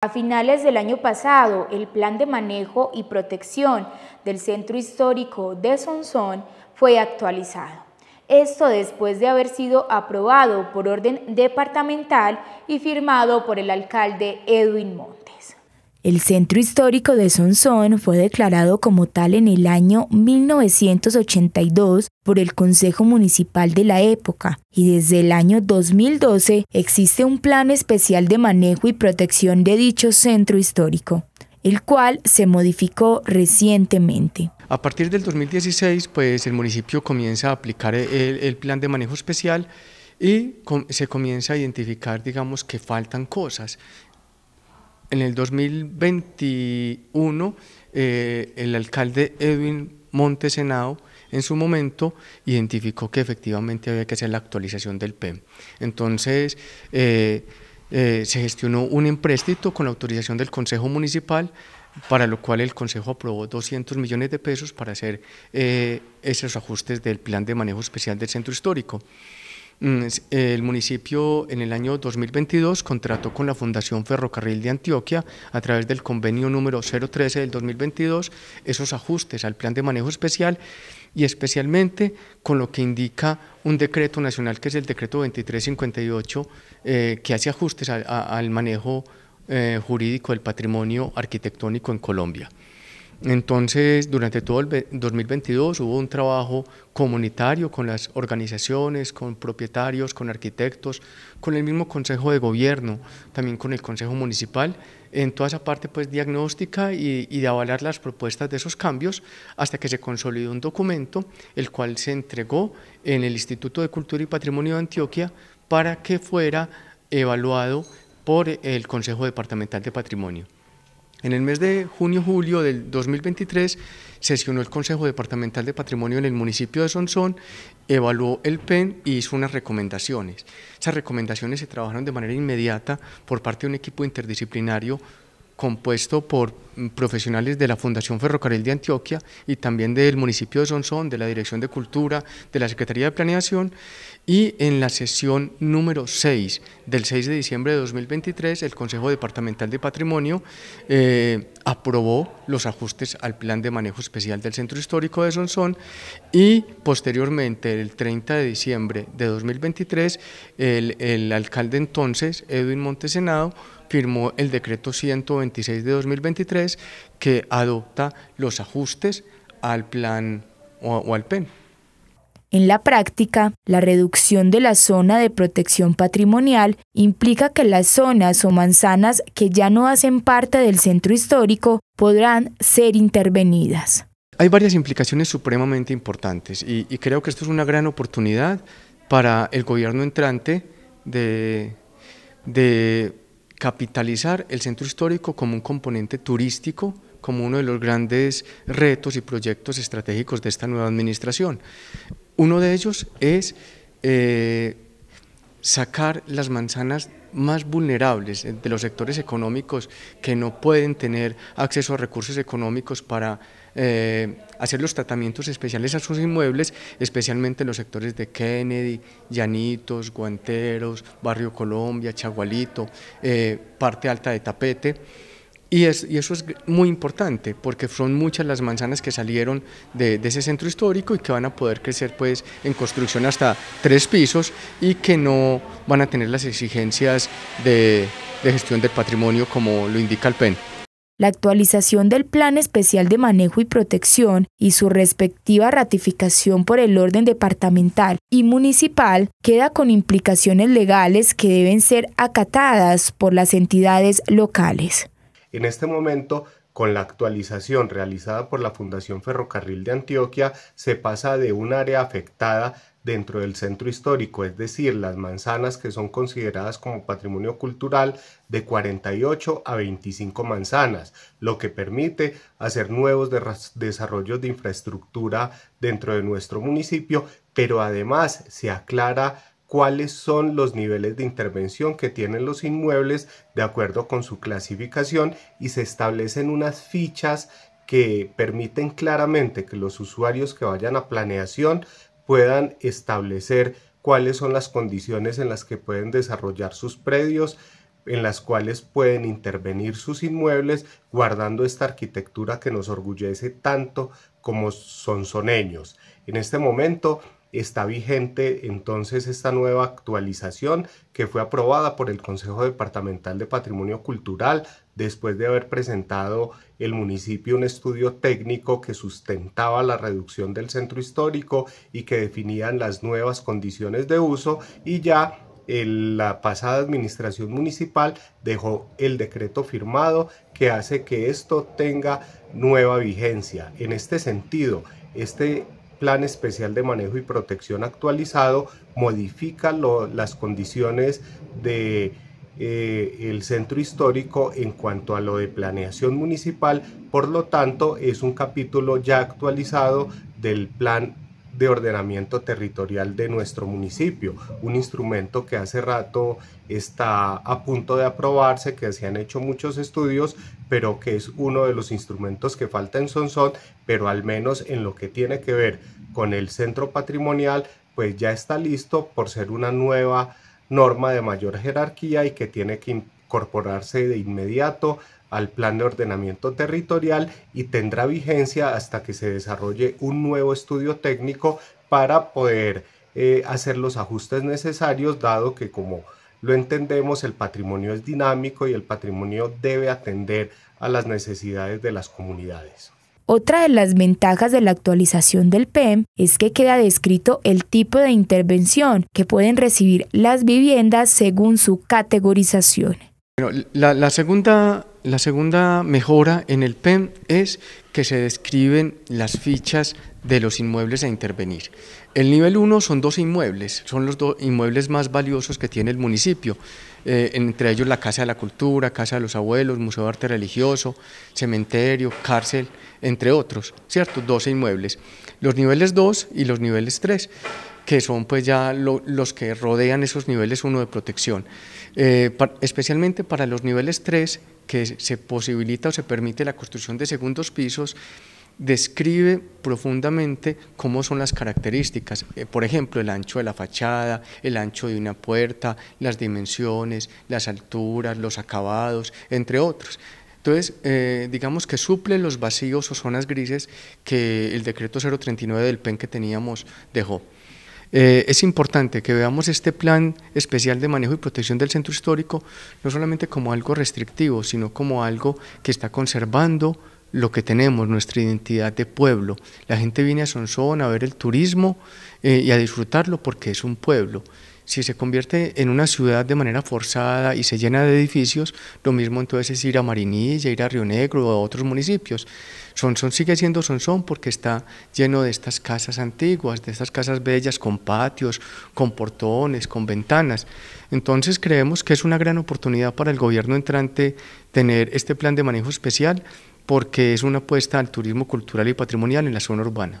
A finales del año pasado, el Plan de Manejo y Protección del Centro Histórico de Sonsón fue actualizado. Esto después de haber sido aprobado por orden departamental y firmado por el alcalde Edwin Montt. El centro histórico de Sonsón fue declarado como tal en el año 1982 por el Consejo Municipal de la época y desde el año 2012 existe un plan especial de manejo y protección de dicho centro histórico, el cual se modificó recientemente. A partir del 2016, pues el municipio comienza a aplicar el, el plan de manejo especial y se comienza a identificar, digamos, que faltan cosas en el 2021 eh, el alcalde Edwin Montesenao en su momento identificó que efectivamente había que hacer la actualización del PEM. Entonces, eh, eh, se gestionó un empréstito con la autorización del Consejo Municipal, para lo cual el Consejo aprobó 200 millones de pesos para hacer esos ajustes del Plan de Manejo Especial del Centro Histórico. Mm, eh, el municipio en el año 2022 contrató con la Fundación Ferrocarril de Antioquia a través del convenio número 013 del 2022 esos ajustes al plan de manejo especial y especialmente con lo que indica un decreto nacional que es el decreto 2358 eh, que hace ajustes al manejo eh, jurídico del patrimonio arquitectónico en Colombia. Entonces, durante todo el 2022 hubo un trabajo comunitario con las organizaciones, con propietarios, con arquitectos, con el mismo Consejo de Gobierno, también con el Consejo Municipal, en toda esa parte pues, diagnóstica y, y de avalar las propuestas de esos cambios hasta que se consolidó un documento, el cual se entregó en el Instituto de Cultura y Patrimonio de Antioquia para que fuera evaluado por el Consejo Departamental de Patrimonio. En el mes de junio-julio del 2023 sesionó el Consejo Departamental de Patrimonio en el municipio de Sonsón, evaluó el PEN y hizo unas recomendaciones. Esas recomendaciones se trabajaron de manera inmediata por parte de un equipo interdisciplinario compuesto por mm, profesionales de la Fundación Ferrocarril de Antioquia y también del municipio de Sonsón, de la Dirección de Cultura, de la Secretaría de Planeación y en la sesión número 6 del 6 de diciembre de 2023 el Consejo Departamental de Patrimonio eh, aprobó los ajustes al plan de manejo especial del Centro Histórico de Sonsón y posteriormente el 30 de diciembre de 2023 el, el alcalde entonces Edwin Montesenado firmó el decreto 126 de 2023 que adopta los ajustes al plan o, al PEN. En la práctica, la reducción de la zona de protección patrimonial implica que las zonas o manzanas que ya no hacen parte del centro histórico podrán ser intervenidas. Hay varias implicaciones supremamente importantes y, y creo que esto es una gran oportunidad para el gobierno entrante de, de capitalizar el centro histórico como un componente turístico, como uno de los grandes retos y proyectos estratégicos de esta nueva administración. Uno de ellos es eh, sacar las manzanas más vulnerables eh, de los sectores económicos que no pueden tener acceso a recursos económicos para eh, hacer los tratamientos especiales a sus inmuebles, especialmente en los sectores de Kennedy, Llanitos, Guanteros, Barrio Colombia, Chagualito, eh, parte alta de Tapete. Y, eso es muy importante porque son muchas las manzanas que salieron de, ese centro histórico y que van a poder crecer pues en construcción hasta tres pisos y que no van a tener las exigencias de gestión del patrimonio como lo indica el PEN. La actualización del Plan Especial de Manejo y Protección y su respectiva ratificación por el orden departamental y municipal queda con implicaciones legales que deben ser acatadas por las entidades locales. En este momento, con la actualización realizada por la Fundación Ferrocarril de Antioquia, se pasa de un área afectada dentro del centro histórico, es decir, las manzanas que son consideradas como patrimonio cultural, de 48 a 25 manzanas, lo que permite hacer nuevos desarrollos de infraestructura dentro de nuestro municipio, pero además se aclara cuáles son los niveles de intervención que tienen los inmuebles de acuerdo con su clasificación y se establecen unas fichas que permiten claramente que los usuarios que vayan a planeación puedan establecer cuáles son las condiciones en las que pueden desarrollar sus predios, en las cuales pueden intervenir sus inmuebles guardando esta arquitectura que nos orgullece tanto como sonsoneños. En este momento está vigente entonces esta nueva actualización que fue aprobada por el Consejo Departamental de Patrimonio Cultural después de haber presentado el municipio un estudio técnico que sustentaba la reducción del centro histórico y que definían las nuevas condiciones de uso y ya la pasada administración municipal dejó el decreto firmado que hace que esto tenga nueva vigencia. En este sentido, este Plan Especial de Manejo y Protección actualizado modifica las condiciones del eh, centro histórico en cuanto a lo de planeación municipal, por lo tanto es un capítulo ya actualizado del plan de ordenamiento territorial de nuestro municipio, un instrumento que hace rato está a punto de aprobarse, que se han hecho muchos estudios, pero que es uno de los instrumentos que falta en Sonson, pero al menos en lo que tiene que ver con el centro patrimonial, pues ya está listo por ser una nueva norma de mayor jerarquía y que tiene que incorporarse de inmediato al Plan de Ordenamiento Territorial y tendrá vigencia hasta que se desarrolle un nuevo estudio técnico para poder eh, hacer los ajustes necesarios, dado que como lo entendemos, el patrimonio es dinámico y el patrimonio debe atender a las necesidades de las comunidades. Otra de las ventajas de la actualización del PEM es que queda descrito el tipo de intervención que pueden recibir las viviendas según su categorización. la segunda la segunda mejora en el PEM es que se describen las fichas de los inmuebles a intervenir. El nivel 1 son dos inmuebles, son los dos inmuebles más valiosos que tiene el municipio, eh, entre ellos la Casa de la Cultura, Casa de los Abuelos, Museo de Arte Religioso, Cementerio, Cárcel, entre otros, ¿cierto? 12 inmuebles. Los niveles 2 y los niveles 3, que son pues ya los que rodean esos niveles 1 de protección. Eh, especialmente para los niveles 3 que se posibilita o se permite la construcción de segundos pisos, describe profundamente cómo son las características, eh, por ejemplo, el ancho de la fachada, el ancho de una puerta, las dimensiones, las alturas, los acabados, entre otros. Entonces, eh, digamos que suple los vacíos o zonas grises que el decreto 039 del PEN que teníamos dejó. Eh, es importante que veamos este plan especial de manejo y protección del centro histórico no solamente como algo restrictivo, sino como algo que está conservando lo que tenemos, nuestra identidad de pueblo. La gente viene a Sonsón a ver el turismo eh, y a disfrutarlo porque es un pueblo. Si se convierte en una ciudad de manera forzada y se llena de edificios, lo mismo entonces es ir a Marinilla, ir a Río Negro o a otros municipios. Sonsón sigue siendo Sonsón porque está lleno de estas casas antiguas, de estas casas bellas con patios, con portones, con ventanas. Entonces creemos que es una gran oportunidad para el gobierno entrante tener este plan de manejo especial porque es una apuesta al turismo cultural y patrimonial en la zona urbana.